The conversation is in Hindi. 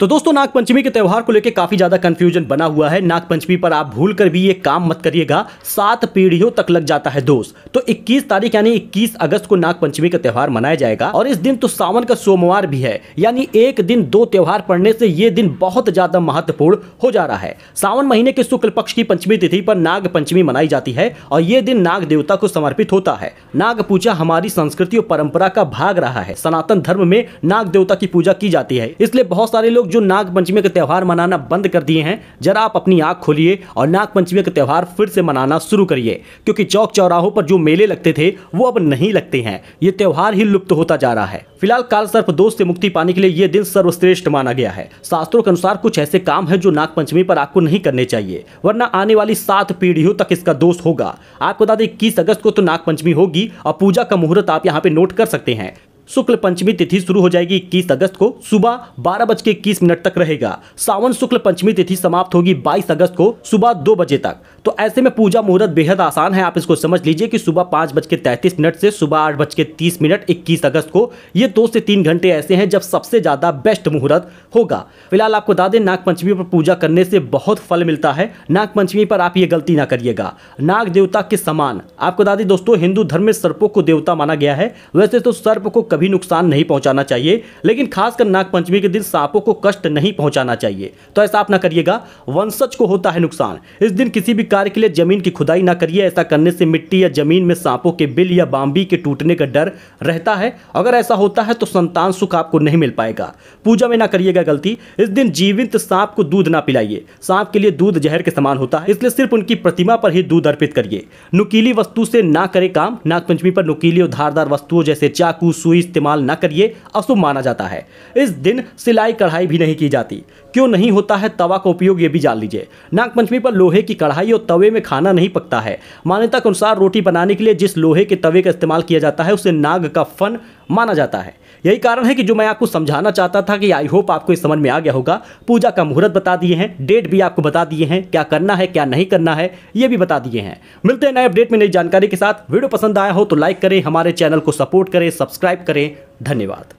तो दोस्तों नागपंचमी के त्यौहार को लेकर काफी ज्यादा कंफ्यूजन बना हुआ है नागपंचमी पर आप भूल कर भी ये काम मत करिएगा सात पीढ़ियों तक लग जाता है दोष तो 21 तारीख यानी 21 अगस्त को नागपंचमी का त्यौहार मनाया जाएगा और इस दिन तो सावन का सोमवार भी है यानी एक दिन दो त्यौहार पड़ने से ये दिन बहुत ज्यादा महत्वपूर्ण हो जा रहा है सावन महीने के शुक्ल पक्ष की पंचमी तिथि पर नाग पंचमी मनाई जाती है और ये दिन नाग देवता को समर्पित होता है नाग पूजा हमारी संस्कृति और परंपरा का भाग रहा है सनातन धर्म में नाग देवता की पूजा की जाती है इसलिए बहुत सारे लोग जो नाग पंचमी का त्यौहार मनाना बंद कर दिए हैं जरा आप अपनी आँख खोलिए और नाग पंचमी का त्यौहार फिर से मनाना शुरू करिए क्योंकि चौक चौराहों पर जो मेले लगते थे वो अब नहीं लगते हैं ये त्यौहार ही लुप्त होता जा रहा है फिलहाल काल सर्प दोष से मुक्ति पाने के लिए ये दिन सर्वश्रेष्ठ माना गया है शास्त्रों के अनुसार कुछ ऐसे काम है जो नागपंचमी पर आपको नहीं करने चाहिए वरना आने वाली सात पीढ़ियों तक इसका दोष होगा आपको बता दें इक्कीस अगस्त को तो नागपंचमी होगी और पूजा का मुहूर्त आप यहाँ पे नोट कर सकते हैं शुक्ल पंचमी तिथि शुरू हो जाएगी इक्कीस अगस्त को सुबह बारह बज के इक्कीस मिनट तक रहेगा सावन शुक्ल पंचमी तिथि समाप्त होगी बाईस अगस्त को सुबह दो बजे तक तो ऐसे में पूजा मुहूर्त बेहद आसान है आप इसको समझ लीजिए कि सुबह पांच बज के मिनट से सुबह आठ बज के तीस मिनट इक्कीस अगस्त को ये दो से तीन घंटे ऐसे हैं जब सबसे ज़्यादा बेस्ट मुहूर्त होगा फिलहाल आपको बता दें नागपंचमी पर पूजा करने से बहुत फल मिलता है नागपंचमी पर आप ये गलती ना करिएगा नाग देवता के समान आपको बता दें दोस्तों हिंदू धर्म में सर्पों को देवता माना गया है वैसे तो सर्प को कभी कभी नुकसान नहीं पहुंचाना चाहिए लेकिन खासकर नागपंचमी के दिन सांपों को कष्ट नहीं पहुंचाना चाहिए तो ऐसा आप ना करिएगा वंशज को होता है नुकसान इस दिन किसी भी कार्य के लिए जमीन की खुदाई ना करिए ऐसा करने से मिट्टी या जमीन में सांपों के बिल या बाम्बी के टूटने का डर रहता है अगर ऐसा होता है तो संतान सुख आपको नहीं मिल पाएगा पूजा में ना करिएगा गलती इस दिन जीवित सांप को दूध ना पिलाइए सांप के लिए दूध जहर के समान होता है इसलिए सिर्फ उनकी प्रतिमा पर ही दूध अर्पित करिए नुकीली वस्तु से ना करे काम नागपंचमी पर नुकीली और धारदार वस्तुओं जैसे चाकू सुई इस्तेमाल न करिए अशुभ माना जाता है इस दिन सिलाई कढ़ाई भी नहीं की जाती क्यों नहीं होता है तवा का उपयोग ये भी जान लीजिए नागपंचमी पर लोहे की कढ़ाई और तवे में खाना नहीं पकता है मान्यता के अनुसार रोटी बनाने के लिए जिस लोहे के तवे का इस्तेमाल किया जाता है उसे नाग का फन माना जाता है यही कारण है कि जो मैं आपको समझाना चाहता था कि आई होप आपको इस समझ में आ गया होगा पूजा का मुहूर्त बता दिए हैं डेट भी आपको बता दिए हैं क्या करना है क्या नहीं करना है ये भी बता दिए हैं मिलते हैं नए अपडेट में नई जानकारी के साथ वीडियो पसंद आया हो तो लाइक करें हमारे चैनल को सपोर्ट करें सब्सक्राइब करें धन्यवाद